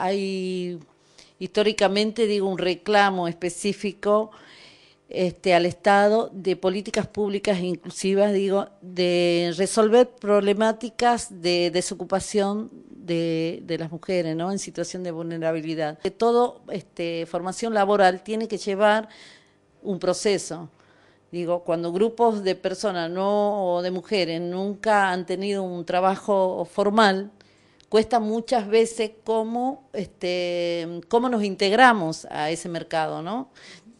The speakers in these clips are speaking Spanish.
hay históricamente, digo, un reclamo específico este, al Estado de políticas públicas inclusivas, digo, de resolver problemáticas de desocupación de, las mujeres, ¿no? En situación de vulnerabilidad. Que todo este, formación laboral tiene que llevar un proceso. Digo, cuando grupos de personas no, o de mujeres nunca han tenido un trabajo formal, cuesta muchas veces cómo, este, cómo nos integramos a ese mercado, ¿no?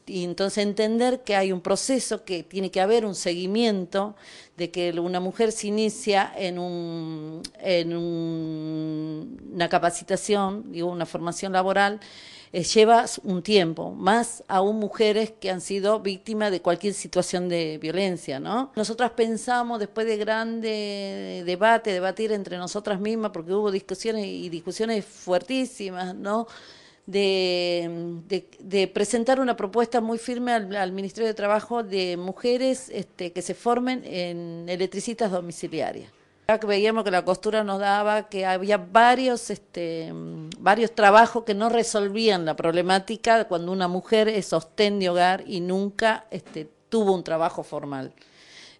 Y entonces entender que hay un proceso, que tiene que haber un seguimiento, de que una mujer se inicia en un, en un una capacitación, digo, una formación laboral, eh, lleva un tiempo, más aún mujeres que han sido víctimas de cualquier situación de violencia, ¿no? Nosotras pensamos, después de grande debate, debatir entre nosotras mismas, porque hubo discusiones y discusiones fuertísimas, De, presentar una propuesta muy firme al, Ministerio de Trabajo de mujeres este, que se formen en electricistas domiciliarias veíamos que la costura nos daba que había varios este varios trabajos que no resolvían la problemática cuando una mujer es sostén de hogar y nunca este, tuvo un trabajo formal.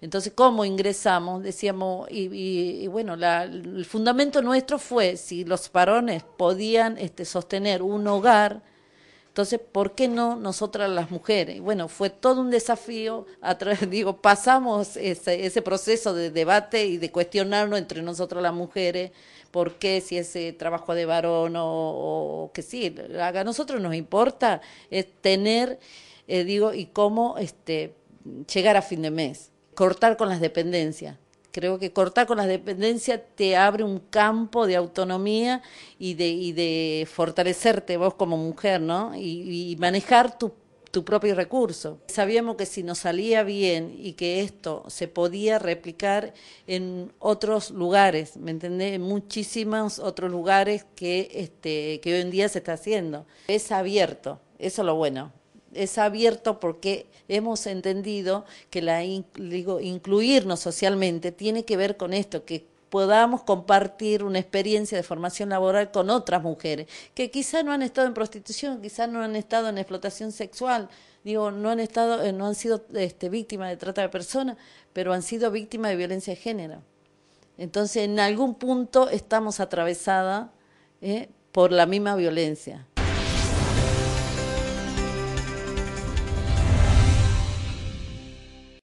Entonces, ¿cómo ingresamos? Decíamos, y, bueno, la, el fundamento nuestro fue si los varones podían este, sostener un hogar, entonces, ¿por qué no nosotras las mujeres? Bueno, fue todo un desafío, a digo, pasamos ese, proceso de debate y de cuestionarnos entre nosotras las mujeres, por qué si ese trabajo de varón o, qué que sí, a nosotros nos importa tener, eh, digo, y cómo este, llegar a fin de mes, cortar con las dependencias. Creo que cortar con las dependencias te abre un campo de autonomía y de, fortalecerte vos como mujer, ¿no? Y, manejar tu, propio recurso. Sabíamos que si nos salía bien y que esto se podía replicar en otros lugares, ¿me entendés? En muchísimos otros lugares que, este, que hoy en día se está haciendo. Es abierto, eso es lo bueno es abierto porque hemos entendido que la incluirnos socialmente tiene que ver con esto, que podamos compartir una experiencia de formación laboral con otras mujeres que quizás no han estado en prostitución, quizás no han estado en explotación sexual, digo, no han estado eh, no han sido este, víctimas de trata de personas, pero han sido víctimas de violencia de género. Entonces, en algún punto estamos atravesadas eh, por la misma violencia.